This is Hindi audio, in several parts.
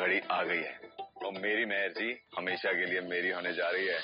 घड़ी आ गई है और मेरी मेहर जी हमेशा के लिए मेरी होने जा रही है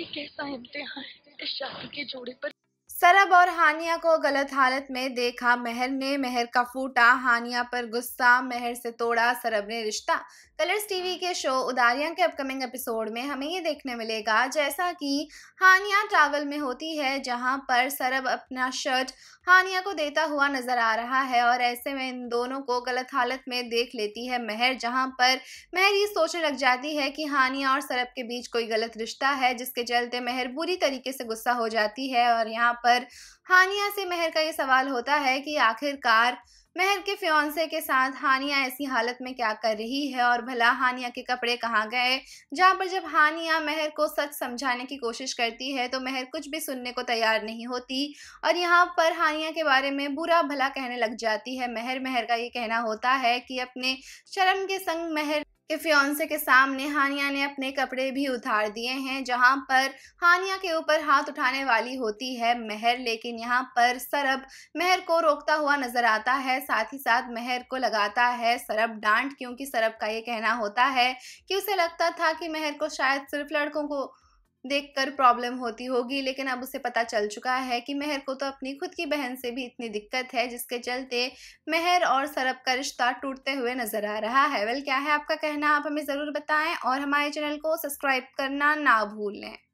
ये कैसा इम्तिहान है इस शादी के जोड़े पर सरब और हानिया को गलत हालत में देखा महर ने महर का फूटा हानिया पर गुस्सा महर से तोड़ा सरब ने रिश्ता कलर्स टीवी के शो उदारियां के अपकमिंग एपिसोड में हमें ये देखने मिलेगा जैसा कि हानिया ट्रैवल में होती है जहां पर सरब अपना शर्ट हानिया को देता हुआ नजर आ रहा है और ऐसे में इन दोनों को गलत हालत में देख लेती है महर जहाँ पर महर ये सोचने लग जाती है कि हानिया और सरब के बीच कोई गलत रिश्ता है जिसके चलते महर बुरी तरीके से गुस्सा हो जाती है और यहाँ पर पर हानिया से मेहर का ये सवाल होता है कि आखिरकार मेहर के फ्योंसे के साथ हानिया ऐसी हालत में क्या कर रही है और भला हानिया के कपड़े कहाँ गए जहाँ पर जब हानिया मेहर को सच समझाने की कोशिश करती है तो मेहर कुछ भी सुनने को तैयार नहीं होती और यहाँ पर हानिया के बारे में बुरा भला कहने लग जाती है मेहर मेहर का ये कहना होता है कि अपने शर्म के संग मेहर के फ्योन्से के सामने हानिया ने अपने कपड़े भी उतार दिए हैं जहां पर हानिया के ऊपर हाथ उठाने वाली होती है मेहर लेकिन यहां पर सरब मेहर को रोकता हुआ नजर आता है साथ ही साथ मेहर को लगाता है सरब डांट क्योंकि सरब का ये कहना होता है कि उसे लगता था कि मेहर को शायद सिर्फ लड़कों को देखकर प्रॉब्लम होती होगी लेकिन अब उसे पता चल चुका है कि मेहर को तो अपनी खुद की बहन से भी इतनी दिक्कत है जिसके चलते मेहर और सरब का रिश्ता टूटते हुए नजर आ रहा है वेल क्या है आपका कहना आप हमें ज़रूर बताएं और हमारे चैनल को सब्सक्राइब करना ना भूलें